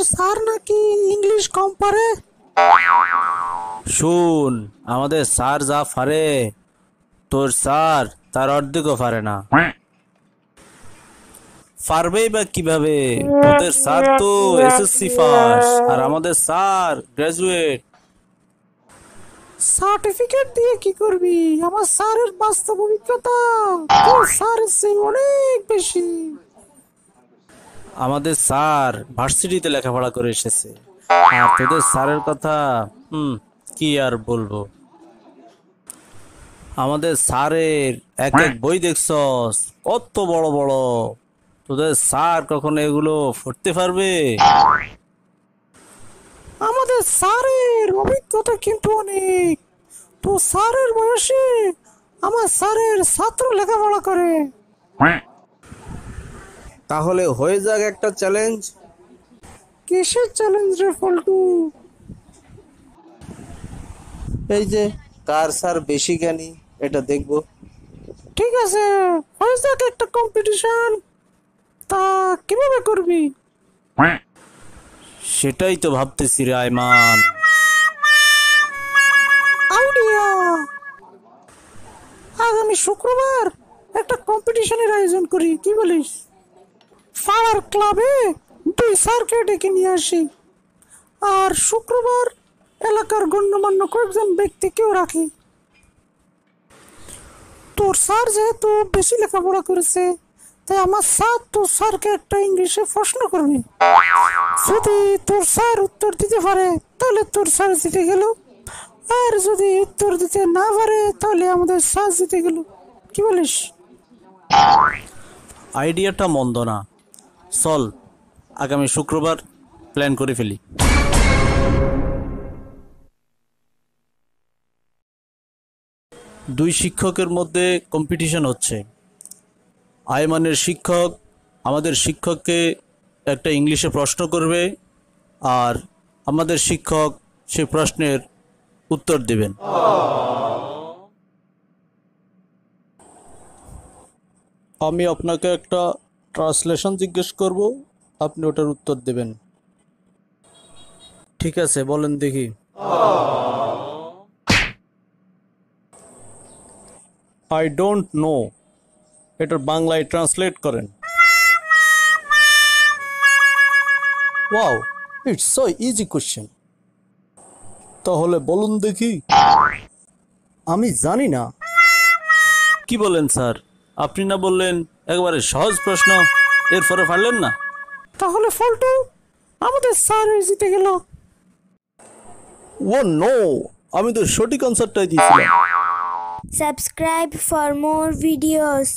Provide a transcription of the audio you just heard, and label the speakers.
Speaker 1: আমাদের স্যার নাকি ইংলিশ কম পারে
Speaker 2: শুন আমাদের স্যার যা পারে তোর স্যার তার অর্ধেকও পারে না পারবেই বা কিভাবে তোদের স্যার তো এসএসসি পাস আর আমাদের স্যার গ্রাজুয়েট
Speaker 1: সার্টিফিকেট দিয়ে কি করবি আমার স্যারের বাস্তব অভিজ্ঞতা তোর স্যারের চেয়ে অনেক বেশি
Speaker 2: আমাদের স্যার ভার্সিটিতে লেখাপড়া করে এসেছে আর তোদের স্যারের কথা হুম কি আর বলবো আমাদের স্যারের এক এক বই দেখছস কত বড় বড় তোদের স্যার কখন এগুলো ফুটতে পারবে
Speaker 1: আমাদের স্যারের অভিজ্ঞতা কিন্তু অনেক তো স্যারের বয়সে আমার স্যারের ছাত্র লেখাপড়া করে
Speaker 2: তাহলে হয়ে যাক একটা চ্যালেঞ্জ
Speaker 1: কিসের চ্যালেঞ্জ রে ফলটু এই যে কার স্যার বেশি জ্ঞানী এটা দেখব ঠিক আছে হয়ে যাক একটা কম্পিটিশন তা কিভাবে করবি
Speaker 2: সেটাই তো ভাবতেছি রে আইমান
Speaker 1: আইডিয়া আগামী শুক্রবার একটা কম্পিটিশনের আয়োজন করি কি বলিস ফায়ার ক্লাবে দুই স্যারকে ডেকে নিয়ে আসি আর শুক্রবার এলাকার গণ্যমান্য কয়েকজন ব্যক্তিকেও রাখি তোর স্যার যেহেতু বেশি লেখাপড়া করেছে তাই আমার স্যার তোর স্যারকে একটা ইংলিশে প্রশ্ন করবে যদি তোর স্যার উত্তর দিতে পারে তাহলে তোর স্যার জিতে গেল আর যদি উত্তর দিতে না পারে তাহলে আমাদের স্যার জিতে গেল কি বলিস
Speaker 2: আইডিয়াটা মন্দ না চল আগামী শুক্রবার প্ল্যান করে ফেলি দুই শিক্ষকের মধ্যে কম্পিটিশন হচ্ছে আয়মানের শিক্ষক আমাদের শিক্ষককে একটা ইংলিশে প্রশ্ন করবে আর আমাদের শিক্ষক সে প্রশ্নের উত্তর দেবেন আমি আপনাকে একটা ট্রান্সলেশন জিজ্ঞেস করব আপনি ওটার উত্তর দেবেন ঠিক আছে বলেন দেখি আই ডোন্ট নো এটার বাংলায় ট্রান্সলেট করেন wow it's so easy question তাহলে বলুন দেখি আমি জানি না কি বলেন স্যার আপনি না বললেন একবারে সহজ প্রশ্ন এরপরে পারলেন না
Speaker 1: তাহলে ফলটু আমাদের স্যার জিতে গেল ও
Speaker 2: নো আমি তো সঠিক আনসারটাই দিয়েছিলাম
Speaker 1: সাবস্ক্রাইব ফর মোর
Speaker 2: ভিডিওস